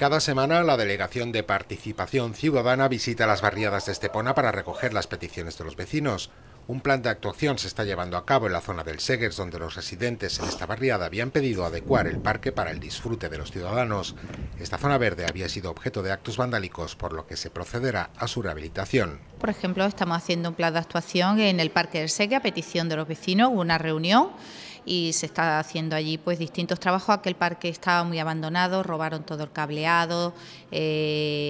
Cada semana la Delegación de Participación Ciudadana visita las barriadas de Estepona para recoger las peticiones de los vecinos. Un plan de actuación se está llevando a cabo en la zona del Segers, donde los residentes en esta barriada habían pedido adecuar el parque para el disfrute de los ciudadanos. Esta zona verde había sido objeto de actos vandálicos, por lo que se procederá a su rehabilitación. Por ejemplo, estamos haciendo un plan de actuación en el Parque del Segers a petición de los vecinos, hubo una reunión y se está haciendo allí pues distintos trabajos, aquel parque estaba muy abandonado, robaron todo el cableado, eh,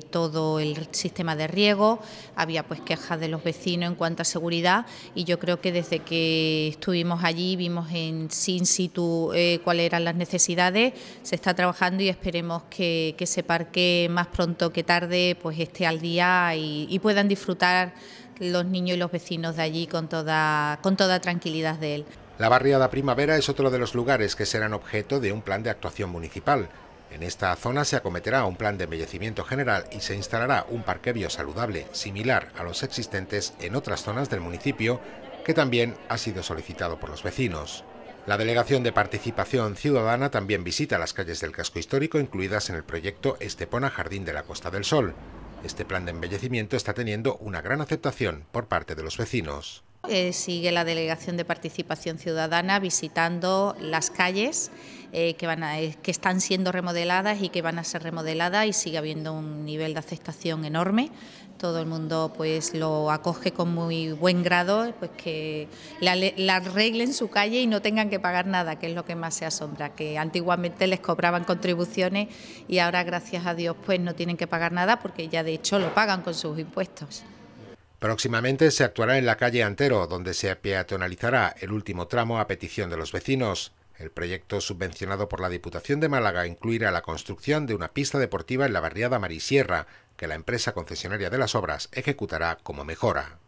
todo el sistema de riego, había pues quejas de los vecinos en cuanto a seguridad y yo creo que desde que estuvimos allí vimos en sin situ eh, cuáles eran las necesidades, se está trabajando y esperemos que, que ese parque más pronto que tarde pues esté al día y, puedan disfrutar los niños y los vecinos de allí con toda, con toda tranquilidad de él. La barriada Primavera es otro de los lugares que serán objeto de un plan de actuación municipal. En esta zona se acometerá un plan de embellecimiento general y se instalará un parque saludable similar a los existentes en otras zonas del municipio, que también ha sido solicitado por los vecinos. La Delegación de Participación Ciudadana también visita las calles del casco histórico incluidas en el proyecto Estepona Jardín de la Costa del Sol. Este plan de embellecimiento está teniendo una gran aceptación por parte de los vecinos. Eh, sigue la Delegación de Participación Ciudadana visitando las calles eh, eh, que, están siendo remodeladas y que van a ser remodeladas y sigue habiendo un nivel de aceptación enorme. Todo el mundo pues lo acoge con muy buen grado, pues que la, arreglen su calle y no tengan que pagar nada, que es lo que más se asombra, que antiguamente les cobraban contribuciones y ahora gracias a Dios pues no tienen que pagar nada porque ya de hecho lo pagan con sus impuestos. Próximamente se actuará en la calle Antero, donde se peatonalizará el último tramo a petición de los vecinos. El proyecto subvencionado por la Diputación de Málaga incluirá la construcción de una pista deportiva en la barriada Marisierra, que la empresa concesionaria de las obras ejecutará como mejora.